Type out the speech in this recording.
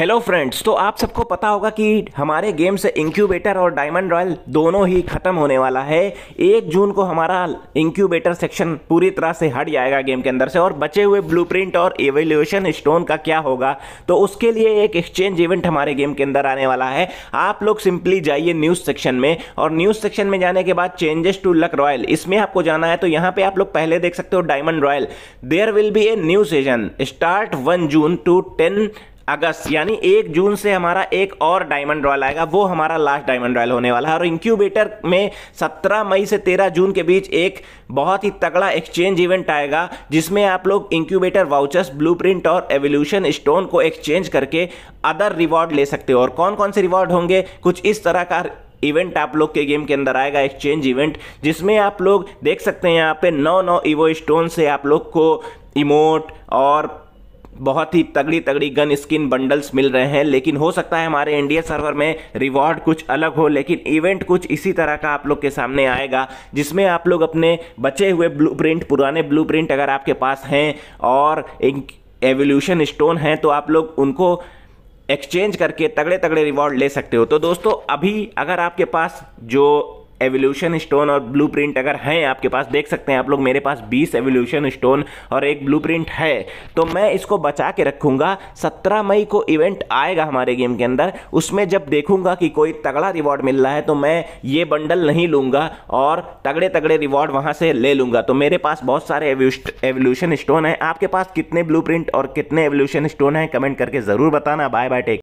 hello friends तो आप सबको पता होगा कि हमारे गेम से इंक्यूबेटर और डायमंड रॉयल दोनों ही ख़त्म होने वाला है एक जून को हमारा इंक्यूबेटर सेक्शन पूरी तरह से हट जाएगा गेम के अंदर से और बचे हुए ब्लूप्रिंट और एवेल्यूएशन स्टोन का क्या होगा तो उसके लिए एक एक्सचेंज इवेंट हमारे गेम के अंदर आने वाला है आप लोग सिंपली जाइए न्यूज़ सेक्शन में और न्यूज़ सेक्शन में जाने के बाद चेंजेस टू लक रॉयल इसमें आपको जाना है तो यहाँ पर आप लोग पहले देख सकते हो diamond royal there will be a new season start one June to ten August यानी एक जून से हमारा एक और डायमंड रॉयल आएगा वो हमारा लास्ट डायमंड रॉयल होने वाला है और इंक्यूबेटर में 17 मई से 13 जून के बीच एक बहुत ही तगड़ा एक्सचेंज इवेंट आएगा जिसमें आप लोग इंक्यूबेटर वाउचर्स ब्लूप्रिंट और एवोल्यूशन स्टोन को एक्सचेंज करके अदर रिवॉर्ड ले सकते हो और कौन कौन से रिवॉर्ड होंगे कुछ इस तरह का इवेंट आप लोग के गेम के अंदर आएगा एक्सचेंज इवेंट जिसमें आप लोग देख सकते हैं यहाँ पे नौ नौ इवो स्टोन से आप लोग को इमोट और बहुत ही तगड़ी तगड़ी गन स्किन बंडल्स मिल रहे हैं लेकिन हो सकता है हमारे इंडिया सर्वर में रिवॉर्ड कुछ अलग हो लेकिन इवेंट कुछ इसी तरह का आप लोग के सामने आएगा जिसमें आप लोग अपने बचे हुए ब्लू पुराने ब्लू अगर आपके पास हैं और एवोल्यूशन स्टोन हैं तो आप लोग उनको एक्सचेंज करके तगड़े तगड़े रिवॉर्ड ले सकते हो तो दोस्तों अभी अगर आपके पास जो एवोल्यूशन स्टोन और ब्लू अगर हैं आपके पास देख सकते हैं आप लोग मेरे पास 20 एवोल्यूशन स्टोन और एक ब्लू है तो मैं इसको बचा के रखूँगा सत्रह मई को इवेंट आएगा हमारे गेम के अंदर उसमें जब देखूँगा कि कोई तगड़ा रिवॉर्ड मिल रहा है तो मैं ये बंडल नहीं लूँगा और तगड़े तगड़े रिवॉर्ड वहाँ से ले लूँगा तो मेरे पास बहुत सारे एवोल्यूशन स्टोन हैं आपके पास कितने ब्लू और कितने एवोल्यूशन स्टोन हैं कमेंट करके ज़रूर बताना बाय बाय टेक